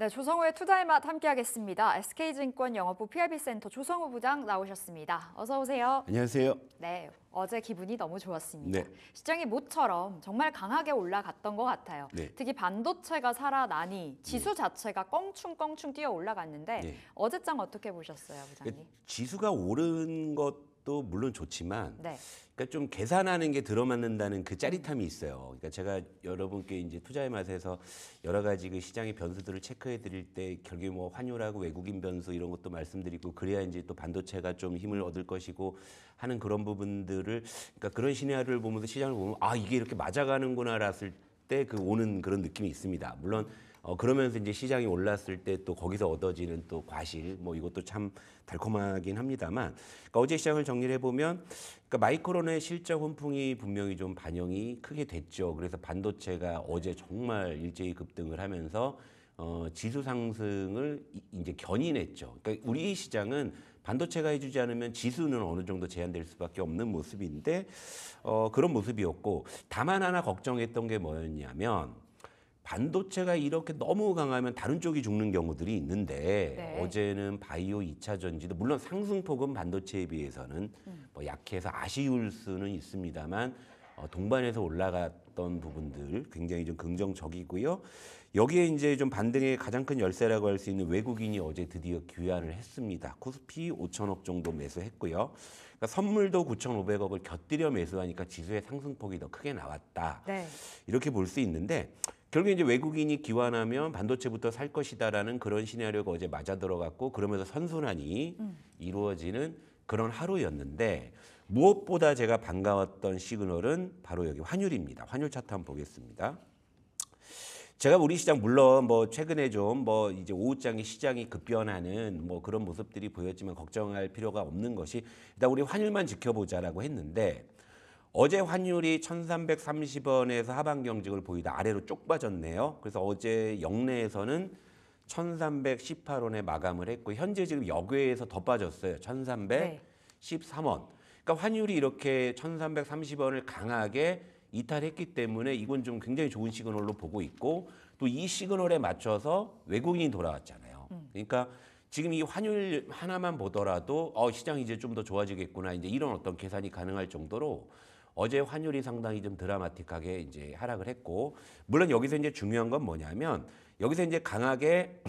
네, 조성우의 투자의 맛 함께하겠습니다. SK증권 영업부 PIB센터 조성우 부장 나오셨습니다. 어서 오세요. 안녕하세요. 네, 어제 기분이 너무 좋았습니다. 네. 시장이 모처럼 정말 강하게 올라갔던 것 같아요. 네. 특히 반도체가 살아나니 지수 네. 자체가 껑충껑충 뛰어 올라갔는데 네. 어제장 어떻게 보셨어요, 부장님? 지수가 오른 것 것도 물론 좋지만 네. 그러니까 좀 계산하는 게 들어맞는다는 그 짜릿함이 있어요. 그러니까 제가 여러분께 이제 투자의 맛에서 여러 가지 그 시장의 변수들을 체크해 드릴 때 결국에 뭐 환율하고 외국인 변수 이런 것도 말씀드리고 그래야 이제 또 반도체가 좀 힘을 얻을 것이고 하는 그런 부분들을 그러니까 그런 시나리오를 보면서 시장을 보면 아 이게 이렇게 맞아가는구나라을 때그 오는 그런 느낌이 있습니다. 물론 어, 그러면서 이제 시장이 올랐을 때 또 거기서 얻어지는 또 과실 뭐 이것도 참 달콤하긴 합니다만 그러니까 어제 시장을 정리해 보면 그러니까 마이크론의 실적 훈풍이 분명히 좀 반영이 크게 됐죠. 그래서 반도체가 어제 정말 일제히 급등을 하면서 어, 지수 상승을 이제 견인했죠. 그러니까 우리 시장은 반도체가 해주지 않으면 지수는 어느 정도 제한될 수밖에 없는 모습인데 어, 그런 모습이었고 다만 하나 걱정했던 게 뭐였냐면 반도체가 이렇게 너무 강하면 다른 쪽이 죽는 경우들이 있는데 네. 어제는 바이오 이차 전지도 물론 상승폭은 반도체에 비해서는 음. 뭐 약해서 아쉬울 수는 있습니다만 어, 동반해서 올라갔던 부분들 굉장히 좀 긍정적이고요. 여기에 이제 좀 반등의 가장 큰 열쇠라고 할 수 있는 외국인이 어제 드디어 귀환을 했습니다. 코스피 5천억 정도 매수했고요. 그러니까 선물도 9,500억을 곁들여 매수하니까 지수의 상승폭이 더 크게 나왔다. 네. 이렇게 볼 수 있는데 결국 이제 외국인이 기환하면 반도체부터 살 것이다라는 그런 시나리오가 어제 맞아 들어갔고 그러면서 선순환이 음. 이루어지는 그런 하루였는데 무엇보다 제가 반가웠던 시그널은 바로 여기 환율입니다. 환율 차트 한번 보겠습니다. 제가 우리 시장 물론 뭐 최근에 좀 뭐 이제 오후장에 시장이 급변하는 뭐 그런 모습들이 보였지만 걱정할 필요가 없는 것이 일단 우리 환율만 지켜보자라고 했는데 어제 환율이 1330원에서 하반 경직을 보이다 아래로 쪽 빠졌네요. 그래서 어제 영내에서는 1318원에 마감을 했고 현재 지금 역외에서 더 빠졌어요. 1313원. 그러니까 환율이 이렇게 1330원을 강하게 이탈했기 때문에 이건 좀 굉장히 좋은 시그널로 보고 있고 또 이 시그널에 맞춰서 외국인이 돌아왔잖아요. 음. 그러니까 지금 이 환율 하나만 보더라도 어 시장 이제 좀 더 좋아지겠구나 이제 이런 어떤 계산이 가능할 정도로 어제 환율이 상당히 좀 드라마틱하게 이제 하락을 했고 물론 여기서 이제 중요한 건 뭐냐면 여기서 이제 강하게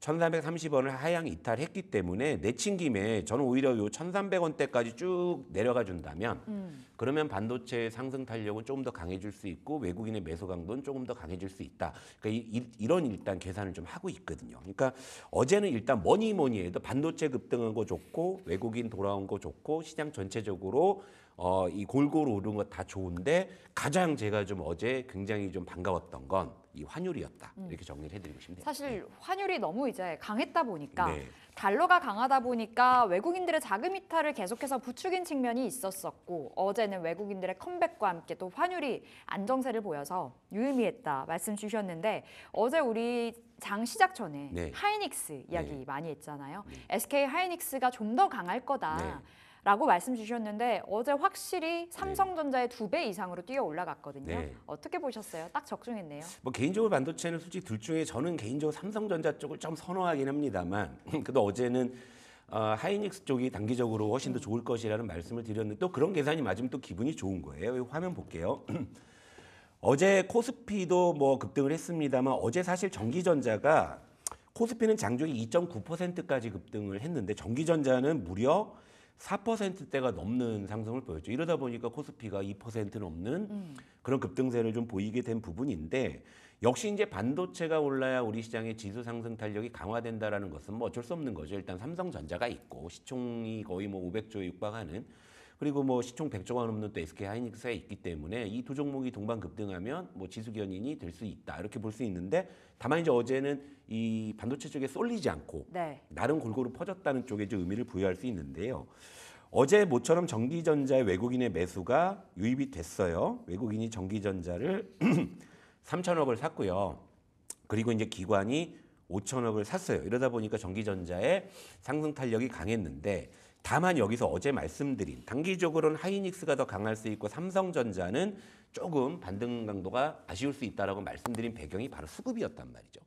1330원을 하향 이탈했기 때문에 내친 김에 저는 오히려 요 1300원대까지 쭉 내려가 준다면 음. 그러면 반도체의 상승 탄력은 조금 더 강해질 수 있고 외국인의 매수 강도는 조금 더 강해질 수 있다. 그러니까 이, 이런 일단 계산을 좀 하고 있거든요. 그러니까 어제는 일단 뭐니 뭐니 해도 반도체 급등한 거 좋고 외국인 돌아온 거 좋고 시장 전체적으로 어, 이 골고루 오른 것다 좋은데 가장 제가 좀 어제 굉장히 좀 반가웠던 건 이 환율이었다. 음. 이렇게 정리를 해드리고 싶네요. 사실 네. 환율이 너무 이제 강했다 보니까 네. 달러가 강하다 보니까 외국인들의 자금 이탈을 계속해서 부추긴 측면이 있었었고 어제는 외국인들의 컴백과 함께 또 환율이 안정세를 보여서 유의미했다 말씀 주셨는데 어제 우리 장 시작 전에 네. 하이닉스 이야기 네. 많이 했잖아요. SK 네. 하이닉스가 좀 더 강할 거다. 네. 라고 말씀 주셨는데 어제 확실히 네. 삼성전자의 두 배 이상으로 뛰어 올라갔거든요. 네. 어떻게 보셨어요? 딱 적중했네요. 뭐 개인적으로 반도체는 솔직히 둘 중에 저는 개인적으로 삼성전자 쪽을 좀 선호하긴 합니다만 그래도 어제는 어, 하이닉스 쪽이 단기적으로 훨씬 더 음. 좋을 것이라는 말씀을 드렸는데 또 그런 계산이 맞으면 또 기분이 좋은 거예요. 여기 화면 볼게요. 어제 코스피도 뭐 급등을 했습니다만 어제 사실 전기전자가 코스피는 장중에 2.9%까지 급등을 했는데 전기전자는 무려 4%대가 넘는 상승을 보였죠. 이러다 보니까 코스피가 2% 넘는 음. 그런 급등세를 좀 보이게 된 부분인데 역시 이제 반도체가 올라야 우리 시장의 지수 상승 탄력이 강화된다라는 것은 뭐 어쩔 수 없는 거죠. 일단 삼성전자가 있고 시총이 거의 뭐 500조에 육박하는 그리고 뭐 시총 100조가 넘는 또 SK 하이닉스가 있기 때문에 이 두 종목이 동반 급등하면 뭐 지수 견인이 될 수 있다 이렇게 볼 수 있는데 다만 이제 어제는 이 반도체 쪽에 쏠리지 않고 네. 나름 골고루 퍼졌다는 쪽에 좀 의미를 부여할 수 있는데요. 어제 모처럼 전기전자의 외국인의 매수가 유입이 됐어요. 외국인이 전기전자를 3천억을 샀고요. 그리고 이제 기관이 5천억을 샀어요. 이러다 보니까 전기전자의 상승 탄력이 강했는데 다만 여기서 어제 말씀드린 단기적으로는 하이닉스가 더 강할 수 있고 삼성전자는 조금 반등 강도가 아쉬울 수 있다라고 말씀드린 배경이 바로 수급이었단 말이죠.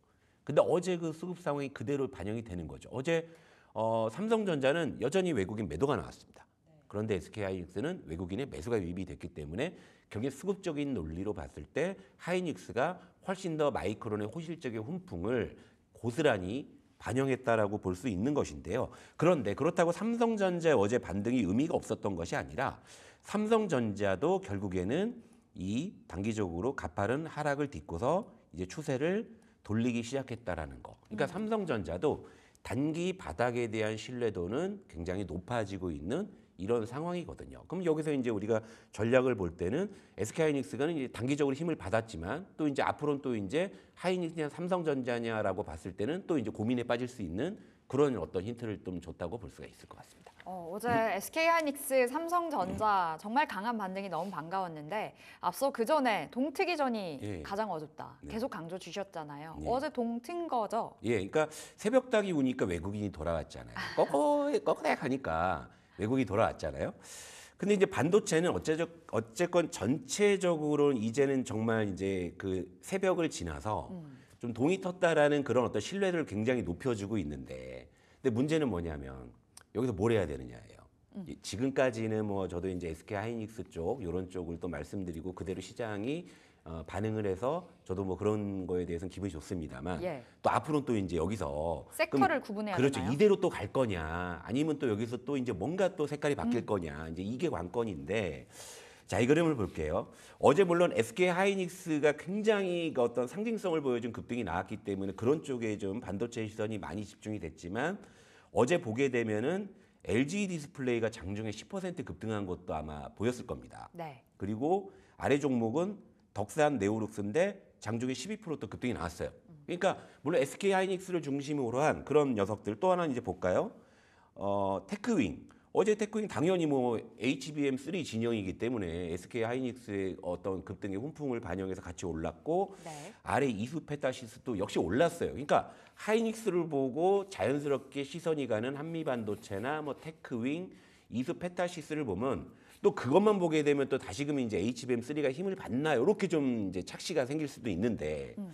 근데 어제 그 수급 상황이 그대로 반영이 되는 거죠. 어제 어, 삼성전자는 여전히 외국인 매도가 나왔습니다. 그런데 SK 하이닉스는 외국인의 매수가 유입이 됐기 때문에 경기 수급적인 논리로 봤을 때 하이닉스가 훨씬 더 마이크론의 호실적인 훈풍을 고스란히 반영했다라고 볼 수 있는 것인데요. 그런데 그렇다고 삼성전자의 어제 반등이 의미가 없었던 것이 아니라 삼성전자도 결국에는 이 단기적으로 가파른 하락을 딛고서 이제 추세를 돌리기 시작했다라는 거. 그러니까 네. 삼성전자도 단기 바닥에 대한 신뢰도는 굉장히 높아지고 있는 이런 상황이거든요. 그럼 여기서 이제 우리가 전략을 볼 때는 SK 하이닉스가 이제 단기적으로 힘을 받았지만 또 이제 앞으로는 또 이제 하이닉스냐 삼성전자냐라고 봤을 때는 또 이제 고민에 빠질 수 있는 그런 어떤 힌트를 좀 줬다고 볼 수가 있을 것 같습니다. 어, 어제 SK 하이닉스, 삼성전자 정말 강한 반등이 너무 반가웠는데 앞서 그 전에 동트기전이 예. 가장 어둡다. 네. 계속 강조 주셨잖아요. 예. 어제 동튼 거죠? 예, 그러니까 새벽 닭이 우니까 외국인이 돌아왔잖아요. 꺼꺼 아. 꺼꺼닥 하니까 외국이 돌아왔잖아요. 근데 이제 반도체는 어째적 어쨌건 전체적으로는 이제는 정말 이제 그 새벽을 지나서 음. 좀 동이 텄다라는 그런 어떤 신뢰를 굉장히 높여주고 있는데 근데 문제는 뭐냐면 여기서 뭘 해야 되느냐예요. 음. 지금까지는 뭐 저도 이제 SK 하이닉스 쪽 이런 쪽을 또 말씀드리고 그대로 시장이 어, 반응을 해서 저도 뭐 그런 거에 대해서는 기분이 좋습니다만 예. 또 앞으로는 또 이제 여기서 섹터를 구분해야 그렇죠 되나요? 이대로 또 갈 거냐 아니면 또 여기서 또 이제 뭔가 또 색깔이 바뀔 음. 거냐 이제 이게 관건인데 자 이 그림을 볼게요 어제 물론 SK 하이닉스가 굉장히 그 어떤 상징성을 보여준 급등이 나왔기 때문에 그런 쪽에 좀 반도체 시선이 많이 집중이 됐지만 어제 보게 되면은 LG 디스플레이가 장중에 10% 급등한 것도 아마 보였을 겁니다. 네. 그리고 아래 종목은 덕산 네오룩스인데 장중에 12%또 급등이 나왔어요. 음. 그러니까 물론 SK 하이닉스를 중심으로 한 그런 녀석들 또 하나 이제 볼까요? 어, 테크윙. 어제 테크윙 당연히 뭐 HBM3 진영이기 때문에 SK 하이닉스의 어떤 급등의 훈풍을 반영해서 같이 올랐고 네. 아래 이수 페타시스도 역시 올랐어요. 그러니까 하이닉스를 보고 자연스럽게 시선이 가는 한미반도체나 뭐 테크윙, 이수 페타시스를 보면 또 그것만 보게 되면 또 다시금 이제 HBM3가 힘을 받나요? 이렇게 좀 이제 착시가 생길 수도 있는데 음.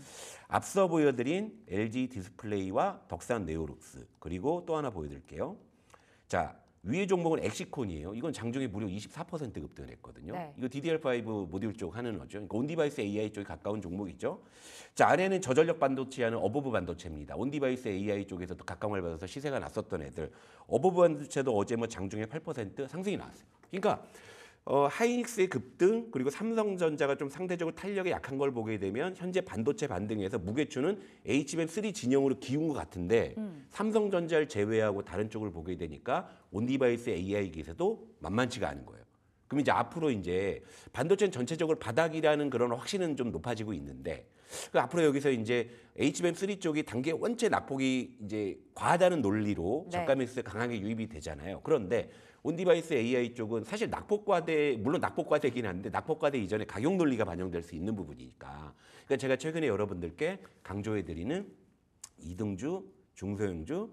앞서 보여드린 LG 디스플레이와 덕산 네오룩스 그리고 또 하나 보여드릴게요. 자, 위의 종목은 엑시콘이에요. 이건 장중에 무려 24% 급등했거든요. 네. 이거 DDR5 모듈 쪽 하는 거죠. 그러니까 온디바이스 AI 쪽에 가까운 종목이죠. 자, 아래는 저전력 반도체하는 어버브 반도체입니다. 온디바이스 AI 쪽에서 도 각광을 받아서 시세가 났었던 애들. 어버브 반도체도 어제 뭐 장중에 8% 상승이 나왔어요. 그러니까 어, 하이닉스의 급등 그리고 삼성전자가 좀 상대적으로 탄력이 약한 걸 보게 되면 현재 반도체 반등에서 무게추는 HBM3 진영으로 기운 것 같은데 음. 삼성전자를 제외하고 다른 쪽을 보게 되니까 온디바이스 AI 기세도 만만치가 않은 거예요. 그럼 이제 앞으로 이제 반도체는 전체적으로 바닥이라는 그런 확신은 좀 높아지고 있는데 그 앞으로 여기서 이제 HBM3 쪽이 단계 원체 낙폭이 이제 과하다는 논리로 네. 저가 매수에 강하게 유입이 되잖아요. 그런데 온디바이스 AI 쪽은 사실 낙폭과대 물론 낙폭과대긴 이 한데 낙폭과대 이전에 가격 논리가 반영될 수 있는 부분이니까 그러니까 제가 최근에 여러분들께 강조해드리는 이등주 중소형주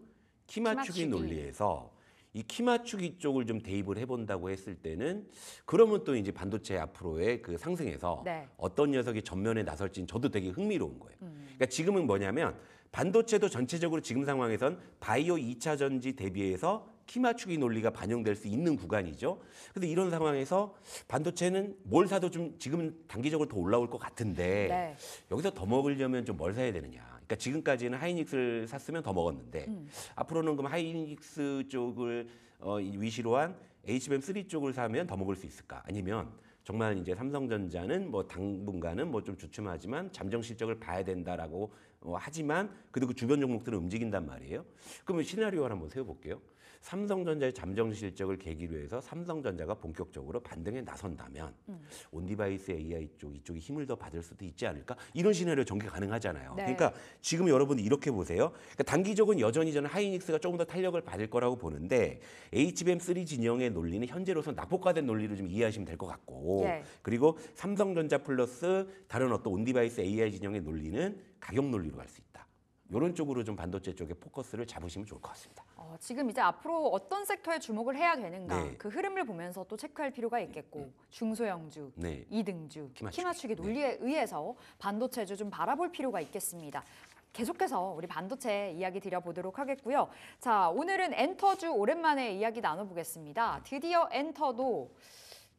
키맞추기 논리에서 이 키맞추기 쪽을 좀 대입을 해본다고 했을 때는 그러면 또 이제 반도체 앞으로의 그 상승에서 네. 어떤 녀석이 전면에 나설지는 저도 되게 흥미로운 거예요. 음. 그러니까 지금은 뭐냐면 반도체도 전체적으로 지금 상황에선 바이오 이차 전지 대비해서 키맞추기 논리가 반영될 수 있는 구간이죠. 근데 이런 상황에서 반도체는 뭘 사도 좀 지금 단기적으로 더 올라올 것 같은데 네. 여기서 더 먹으려면 좀 뭘 사야 되느냐. 그러니까 지금까지는 하이닉스를 샀으면 더 먹었는데 음. 앞으로는 그럼 하이닉스 쪽을 어, 위시로 한 HBM3 쪽을 사면 더 먹을 수 있을까? 아니면 정말 이제 삼성전자는 뭐 당분간은 뭐 좀 주춤하지만 잠정 실적을 봐야 된다라고 어, 하지만 그래도 그 주변 종목들은 움직인단 말이에요. 그러면 시나리오를 한번 세워볼게요. 삼성전자의 잠정 실적을 계기로 해서 삼성전자가 본격적으로 반등에 나선다면 음. 온디바이스 AI 쪽 이쪽이 힘을 더 받을 수도 있지 않을까 이런 시나리오 전개 가능하잖아요. 네. 그러니까 지금 여러분 이렇게 보세요. 그러니까 단기적은 여전히 저는 하이닉스가 조금 더 탄력을 받을 거라고 보는데 HBM3 진영의 논리는 현재로서 낙폭화된 논리를 좀 이해하시면 될 것 같고 예. 그리고 삼성전자 플러스 다른 어떤 온디바이스 AI 진영의 논리는 가격 논리로 갈 수 있다. 이런 쪽으로 좀 반도체 쪽에 포커스를 잡으시면 좋을 것 같습니다. 어, 지금 이제 앞으로 어떤 섹터에 주목을 해야 되는가 네. 그 흐름을 보면서 또 체크할 필요가 있겠고 네. 중소형주, 네. 이등주, 키맞추기 네. 논리에 의해서 반도체주 좀 바라볼 필요가 있겠습니다. 계속해서 우리 반도체 이야기 드려보도록 하겠고요. 자, 오늘은 엔터주 오랜만에 이야기 나눠보겠습니다. 네. 드디어 엔터도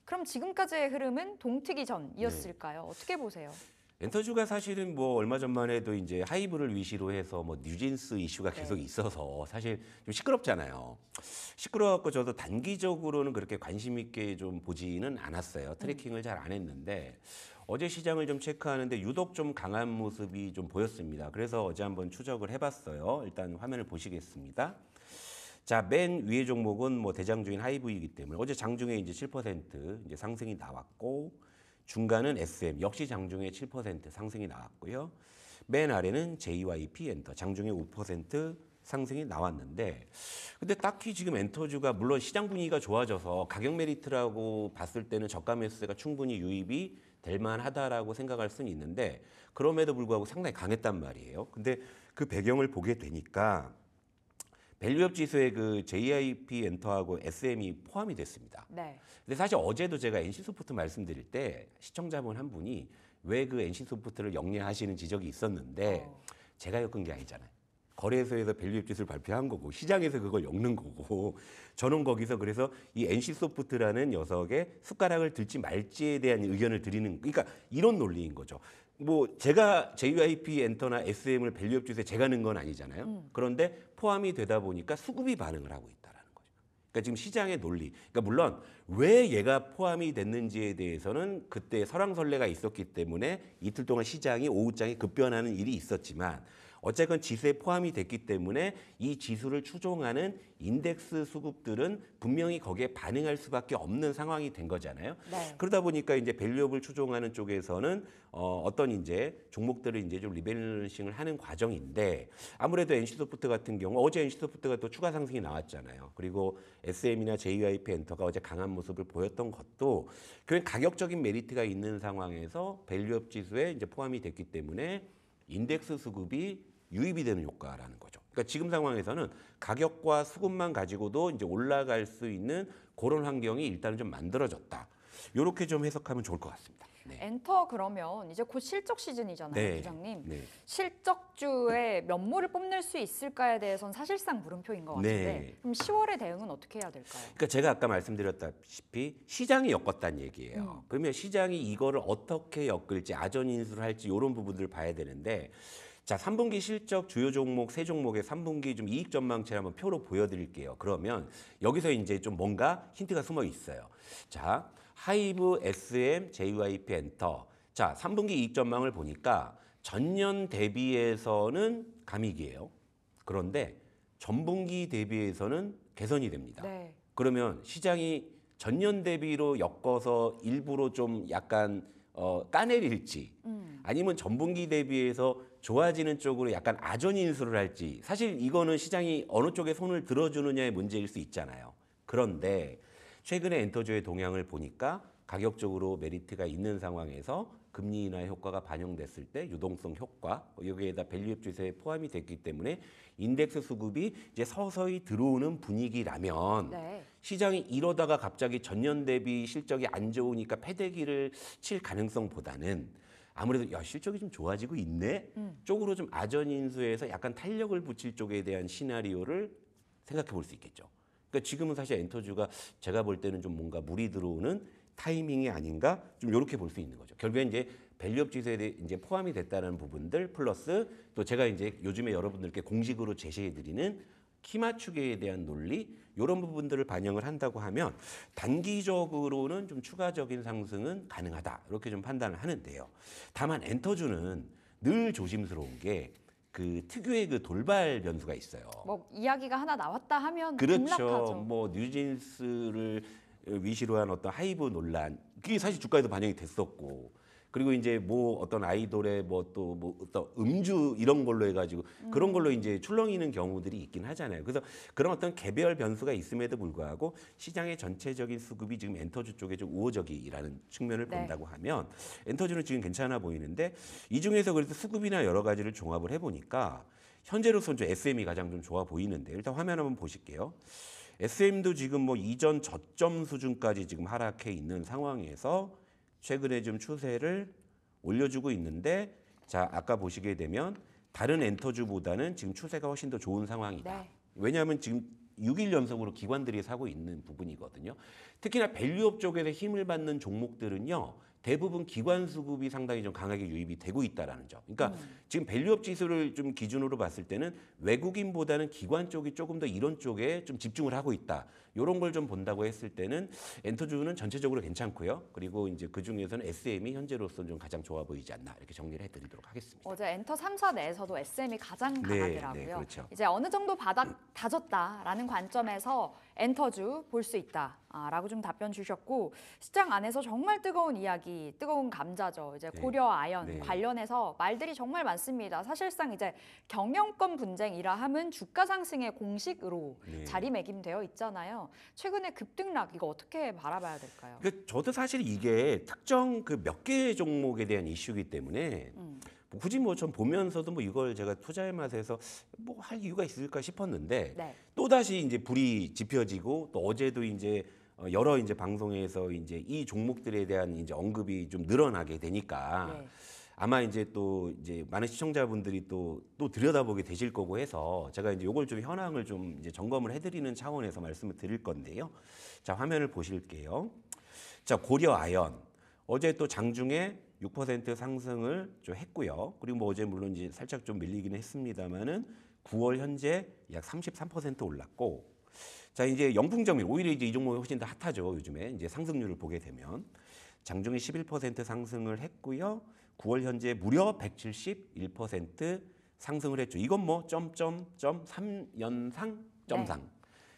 그럼 지금까지의 흐름은 동특이 전이었을까요? 네. 어떻게 보세요? 엔터주가 사실은 뭐 얼마 전만 해도 이제 하이브를 위시로 해서 뭐 뉴진스 이슈가 네. 계속 네. 있어서 사실 좀 시끄럽잖아요. 시끄러워갖고 저도 단기적으로는 그렇게 관심 있게 좀 보지는 않았어요. 음. 트래킹을 음. 잘안 했는데 어제 시장을 좀 체크하는데 유독 좀 강한 모습이 좀 보였습니다. 그래서 어제 한번 추적을 해봤어요. 일단 화면을 보시겠습니다. 자, 맨 위의 종목은 뭐 대장주인 하이브이기 때문에 어제 장중에 이제 7% 이제 상승이 나왔고 중간은 SM 역시 장중에 7% 상승이 나왔고요. 맨 아래는 JYP 엔터 장중에 5% 상승이 나왔는데 근데 딱히 지금 엔터주가 물론 시장 분위기가 좋아져서 가격 메리트라고 봤을 때는 저가 매수세가 충분히 유입이 될 만하다라고 생각할 수는 있는데 그럼에도 불구하고 상당히 강했단 말이에요. 근데 그 배경을 보게 되니까 밸류업 지수에 그 JIP 엔터하고 SM이 e 포함이 됐습니다. 네. 근데 사실 어제도 제가 NC소프트 말씀드릴 때 시청자분 한 분이 왜 그 NC소프트를 영리하시는 지적이 있었는데 어. 제가 엮은 게 아니잖아요. 거래소에서 밸류업 지수를 발표한 거고 시장에서 그걸 엮는 거고 저는 거기서 그래서 이 NC소프트라는 녀석의 숟가락을 들지 말지에 대한 의견을 드리는 그러니까 이런 논리인 거죠. 뭐 제가 JYP 엔터나 SM을 밸류업 주세 제가 는건 아니잖아요. 음. 그런데 포함이 되다 보니까 수급이 반응을 하고 있다라는 거죠. 그러니까 지금 시장의 논리. 그러니까 물론 왜 얘가 포함이 됐는지에 대해서는 그때 설왕설래가 있었기 때문에 이틀 동안 시장이 오후장에 급변하는 일이 있었지만 어쨌건 지수에 포함이 됐기 때문에 이 지수를 추종하는 인덱스 수급들은 분명히 거기에 반응할 수밖에 없는 상황이 된 거잖아요. 네. 그러다 보니까 이제 밸류업을 추종하는 쪽에서는 어, 어떤 이제 종목들을 이제 좀 리밸런싱을 하는 과정인데 아무래도 NC소프트 같은 경우 어제 NC소프트가 또 추가 상승이 나왔잖아요. 그리고 SM이나 JYP 엔터가 어제 강한 모습을 보였던 것도 결국 가격적인 메리트가 있는 상황에서 밸류업 지수에 이제 포함이 됐기 때문에 인덱스 수급이 유입이 되는 효과라는 거죠. 그러니까 지금 상황에서는 가격과 수급만 가지고도 이제 올라갈 수 있는 그런 환경이 일단은 좀 만들어졌다. 이렇게 좀 해석하면 좋을 것 같습니다. 네. 엔터 그러면 이제 곧 실적 시즌이잖아요, 네. 부장님. 네. 실적주에 면모를 뽐낼 수 있을까에 대해서는 사실상 물음표인 것 같은데 네. 그럼 1 0월의 대응은 어떻게 해야 될까요? 그러니까 제가 아까 말씀드렸다시피 시장이 엮었다는 얘기예요. 음. 그러면 시장이 이거를 어떻게 엮을지 아전 인수를 할지 이런 부분들을 봐야 되는데 자, 3분기 실적 주요 종목 세 종목의 3분기 좀 이익 전망치를 한번 표로 보여드릴게요. 그러면 여기서 이제 좀 뭔가 힌트가 숨어 있어요. 자, 하이브, SM, JYP 엔터. 자, 3분기 이익 전망을 보니까 전년 대비해서는 감익이에요. 그런데 전분기 대비해서는 개선이 됩니다. 네. 그러면 시장이 전년 대비로 엮어서 일부러 좀 약간 어, 까내릴지 음. 아니면 전분기 대비해서 좋아지는 쪽으로 약간 아전 인수를 할지 사실 이거는 시장이 어느 쪽에 손을 들어주느냐의 문제일 수 있잖아요. 그런데 최근에 엔터조의 동향을 보니까 가격적으로 메리트가 있는 상황에서 금리 인하의 효과가 반영됐을 때 유동성 효과 뭐 여기에다 밸류업 주세에 포함이 됐기 때문에 인덱스 수급이 이제 서서히 들어오는 분위기라면 네. 시장이 이러다가 갑자기 전년 대비 실적이 안 좋으니까 패대기를 칠 가능성보다는 아무래도 야 실적이 좀 좋아지고 있네 음. 쪽으로 좀 아전 인수에서 약간 탄력을 붙일 쪽에 대한 시나리오를 생각해 볼 수 있겠죠. 그러니까 지금은 사실 엔터주가 제가 볼 때는 좀 뭔가 물이 들어오는 타이밍이 아닌가 좀 이렇게 볼 수 있는 거죠. 결국엔 이제 밸류업 지수에 대해 이제 포함이 됐다는 부분들 플러스 또 제가 이제 요즘에 여러분들께 공식으로 제시해 드리는 키맞추기에 대한 논리 이런 부분들을 반영을 한다고 하면 단기적으로는 좀 추가적인 상승은 가능하다 이렇게 좀 판단을 하는데요. 다만 엔터주는 늘 조심스러운 게 그 특유의 그 돌발 변수가 있어요. 뭐 이야기가 하나 나왔다 하면 그렇죠. 급락하죠. 뭐 뉴진스를 위시로 한 어떤 하이브 논란 그게 사실 주가에도 반영이 됐었고 그리고 이제 뭐 어떤 아이돌의 뭐 또뭐 뭐 어떤 음주 이런 걸로 해가지고 그런 걸로 이제 출렁이는 경우들이 있긴 하잖아요. 그래서 그런 어떤 개별 변수가 있음에도 불구하고 시장의 전체적인 수급이 지금 엔터주 쪽에 좀 우호적이라는 측면을 네. 본다고 하면 엔터주는 지금 괜찮아 보이는데 이 중에서 그래서 수급이나 여러 가지를 종합을 해보니까 현재로서는 좀 SM이 가장 좀 좋아 보이는데 일단 화면 한번 보실게요. SM도 지금 뭐 이전 저점 수준까지 지금 하락해 있는 상황에서 최근에 좀 추세를 올려주고 있는데 자 아까 보시게 되면 다른 엔터주보다는 지금 추세가 훨씬 더 좋은 상황이다. 네. 왜냐하면 지금 6일 연속으로 기관들이 사고 있는 부분이거든요. 특히나 밸류업 쪽에서 힘을 받는 종목들은요. 대부분 기관 수급이 상당히 좀 강하게 유입이 되고 있다라는 점. 그러니까 음. 지금 밸류업 지수를 좀 기준으로 봤을 때는 외국인보다는 기관 쪽이 조금 더 이런 쪽에 좀 집중을 하고 있다. 이런 걸 좀 본다고 했을 때는 엔터주는 전체적으로 괜찮고요. 그리고 이제 그 중에서는 SM이 현재로서는 좀 가장 좋아 보이지 않나 이렇게 정리를 해드리도록 하겠습니다. 어제 엔터 3사 내에서도 SM이 가장 네, 강하더라고요. 네, 네, 그렇죠. 이제 어느 정도 받아 다졌다라는 관점에서 엔터주 볼 수 있다. 아, 라고 좀 답변 주셨고 시장 안에서 정말 뜨거운 이야기, 뜨거운 감자죠. 이제 네. 고려 아연 네. 관련해서 말들이 정말 많습니다. 사실상 이제 경영권 분쟁이라 함은 주가 상승의 공식으로 네. 자리매김되어 있잖아요. 최근에 급등락 이거 어떻게 바라봐야 될까요? 그러니까 저도 사실 이게 특정 그 몇 개 종목에 대한 이슈이기 때문에 음. 뭐 굳이 뭐 전 보면서도 뭐 이걸 제가 투자의 맛에서 뭐 할 이유가 있을까 싶었는데 네. 또다시 이제 불이 지펴지고 또 어제도 이제 어, 여러 이제 방송에서 이제 이 종목들에 대한 이제 언급이 좀 늘어나게 되니까 네. 아마 이제 또 이제 많은 시청자분들이 또 또 들여다보게 되실 거고 해서 제가 이제 요걸 좀 현황을 좀 이제 점검을 해드리는 차원에서 말씀을 드릴 건데요. 자 화면을 보실게요. 자 고려 아연 어제 또 장중에 6% 상승을 좀 했고요. 그리고 뭐 어제 물론 이제 살짝 좀 밀리기는 했습니다만은 9월 현재 약 33% 올랐고 자 이제 영풍점이 오히려 이제 이 종목이 훨씬 더 핫하죠 요즘에 이제 상승률을 보게 되면 장중에 11% 상승을 했고요 9월 현재 무려 171% 상승을 했죠 이건 뭐 점점점 3연상 점상 네.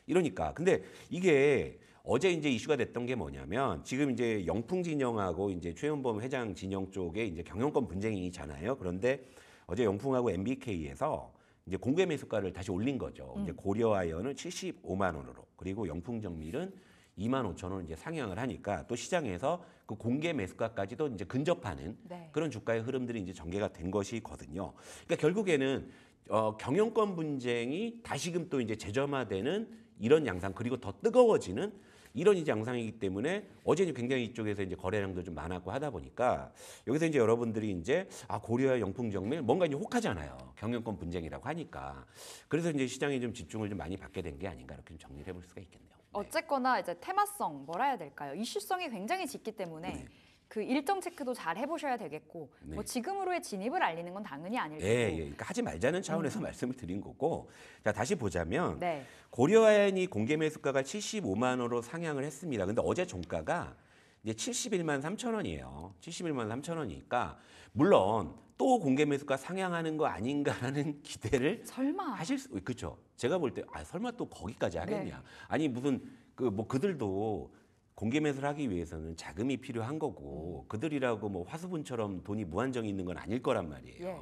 이러니까 근데 이게 어제 이제 이슈가 됐던 게 뭐냐면 지금 이제 영풍 진영하고 이제 최은범 회장 진영 쪽에 이제 경영권 분쟁이잖아요 그런데 어제 영풍하고 MBK에서 이제 공개 매수가를 다시 올린 거죠. 음. 이제 고려아연은 75만 원으로 그리고 영풍정밀은 2만 5천 원 이제 상향을 하니까 또 시장에서 그 공개 매수가까지도 이제 근접하는 네. 그런 주가의 흐름들이 이제 전개가 된 것이거든요. 그러니까 결국에는 어, 경영권 분쟁이 다시금 또 이제 재점화되는 이런 양상 그리고 더 뜨거워지는 이런 이제 양상이기 때문에 어제 는 굉장히 이쪽에서 이제 거래량도 좀 많았고 하다 보니까 여기서 이제 여러분들이 이제 아 고려와 영풍 정밀 뭔가 이제 혹하잖아요. 경영권 분쟁이라고 하니까. 그래서 이제 시장에 좀 집중을 좀 많이 받게 된 게 아닌가 이렇게 좀 정리를 해볼 수가 있겠네요. 네. 어쨌거나 이제 테마성 뭐라 해야 될까요? 이슈성이 굉장히 짙기 때문에 네. 그 일정 체크도 잘 해보셔야 되겠고 뭐 네. 뭐 지금으로의 진입을 알리는 건 당연히 아닐 예, 테고 예, 예. 그러니까 하지 말자는 차원에서 음. 말씀을 드린 거고 자 다시 보자면 네. 고려아연이 공개 매수가가 75만 원으로 상향을 했습니다. 근데 어제 종가가 이제 71만 3천 원이에요. 71만 3천 원이니까 물론 또 공개 매수가 상향하는 거 아닌가라는 기대를 설마 하실 수 그렇죠. 제가 볼때아 설마 또 거기까지 하겠냐. 네. 아니 무슨 그 뭐 그들도 공개 매수를 하기 위해서는 자금이 필요한 거고 음. 그들이라고 뭐 화수분처럼 돈이 무한정 있는 건 아닐 거란 말이에요. 예.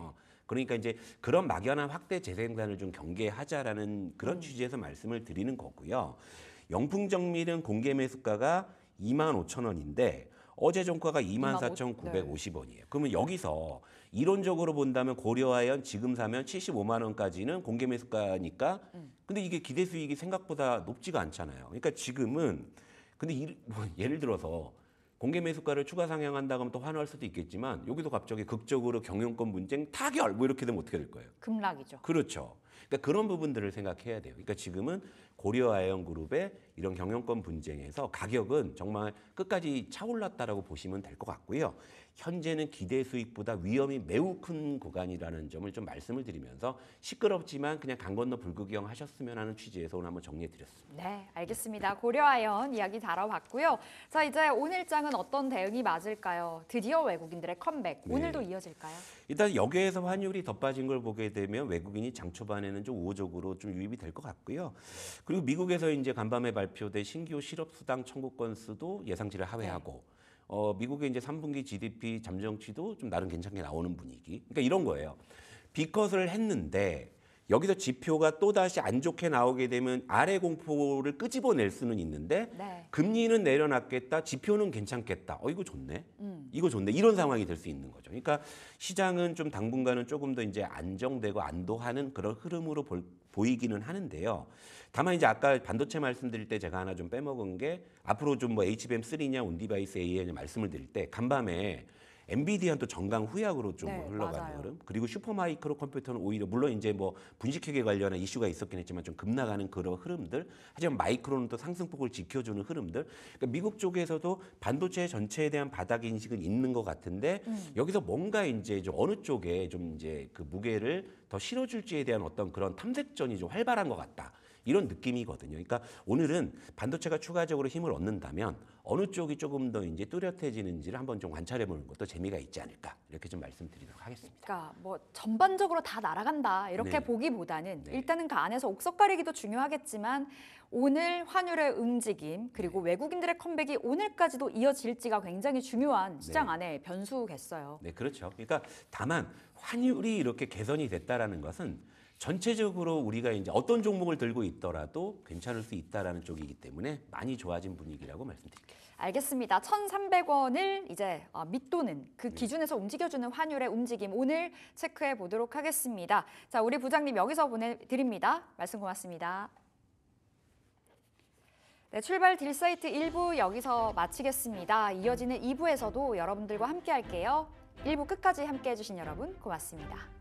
그러니까 이제 그런 막연한 확대 재생산을 좀 경계하자라는 그런 음. 취지에서 말씀을 드리는 거고요. 영풍 정밀은 공개 매수가가 2만 5천 원인데 어제 종가가 2만 4,950원이에요. 그러면 여기서 이론적으로 본다면 고려하연 지금 사면 75만 원까지는 공개 매수가니까 음. 근데 이게 기대 수익이 생각보다 높지가 않잖아요. 그러니까 지금은 근데 이, 뭐 예를 들어서 공개 매수가를 추가 상향한다 그러면 또 환호할 수도 있겠지만 여기도 갑자기 극적으로 경영권 분쟁 타결 뭐 이렇게 되면 어떻게 될 거예요? 급락이죠. 그렇죠. 그러니까 그런 부분들을 생각해야 돼요. 그러니까 지금은 고려 아연 그룹의 이런 경영권 분쟁에서 가격은 정말 끝까지 차올랐다라고 보시면 될 것 같고요. 현재는 기대 수익보다 위험이 매우 큰 구간이라는 점을 좀 말씀을 드리면서 시끄럽지만 그냥 강 건너 불구경 하셨으면 하는 취지에서 오늘 한번 정리해 드렸습니다. 네, 알겠습니다. 고려아연 이야기 다뤄봤고요. 자, 이제 오늘 장은 어떤 대응이 맞을까요? 드디어 외국인들의 컴백 네. 오늘도 이어질까요? 일단 여기에서 환율이 더 빠진 걸 보게 되면 외국인이 장 초반에는 좀 우호적으로 좀 유입이 될 것 같고요. 그리고 미국에서 이제 간밤에 발표된 신규 실업수당 청구 건수도 예상치를 하회하고 네. 어, 미국의 이제 3분기 GDP 잠정치도 좀 나름 괜찮게 나오는 분위기. 그러니까 이런 거예요. 비컷을 했는데 여기서 지표가 또다시 안 좋게 나오게 되면 아래 공포를 끄집어낼 수는 있는데 네. 금리는 내려놨겠다 지표는 괜찮겠다 어 이거 좋네 음. 이거 좋네 이런 상황이 될 수 있는 거죠 그러니까 시장은 좀 당분간은 조금 더 이제 안정되고 안도하는 그런 흐름으로 볼, 보이기는 하는데요. 다만 이제 아까 반도체 말씀드릴 때 제가 하나 좀 빼먹은 게 앞으로 좀 뭐 HBM3냐 온디바이스 AI냐 말씀을 드릴 때 간밤에 엔비디아는 또 정강 후약으로 좀 네, 흘러가는 맞아요. 흐름. 그리고 슈퍼마이크로 컴퓨터는 오히려 물론 이제 뭐 분식회계 관련한 이슈가 있었긴 했지만 좀급나가는 그런 흐름들. 하지만 마이크로는 또 상승폭을 지켜주는 흐름들. 그러니까 미국 쪽에서도 반도체 전체에 대한 바닥 인식은 있는 것 같은데 음. 여기서 뭔가 이제 좀 어느 쪽에 좀 이제 그 무게를 더 실어줄지에 대한 어떤 그런 탐색전이 좀 활발한 것 같다. 이런 느낌이거든요. 그러니까 오늘은 반도체가 추가적으로 힘을 얻는다면 어느 쪽이 조금 더 이제 뚜렷해지는지를 한번 좀 관찰해 보는 것도 재미가 있지 않을까 이렇게 좀 말씀드리도록 하겠습니다. 그러니까 뭐 전반적으로 다 날아간다 이렇게 네. 보기보다는 네. 일단은 그 안에서 옥석 가리기도 중요하겠지만 오늘 환율의 움직임 그리고 네. 외국인들의 컴백이 오늘까지도 이어질지가 굉장히 중요한 네. 시장 안에 변수겠어요. 네, 그렇죠. 그러니까 다만 환율이 이렇게 개선이 됐다라는 것은 전체적으로 우리가 이제 어떤 종목을 들고 있더라도 괜찮을 수 있다라는 쪽이기 때문에 많이 좋아진 분위기라고 말씀드릴게요. 알겠습니다. 1,300원을 이제 어, 밑도는 그 네. 기준에서 움직여주는 환율의 움직임 오늘 체크해 보도록 하겠습니다. 자, 우리 부장님 여기서 보내드립니다. 말씀 고맙습니다. 네, 출발 딜사이트 1부 여기서 마치겠습니다. 이어지는 2부에서도 여러분들과 함께 할게요. 1부 끝까지 함께 해주신 여러분 고맙습니다.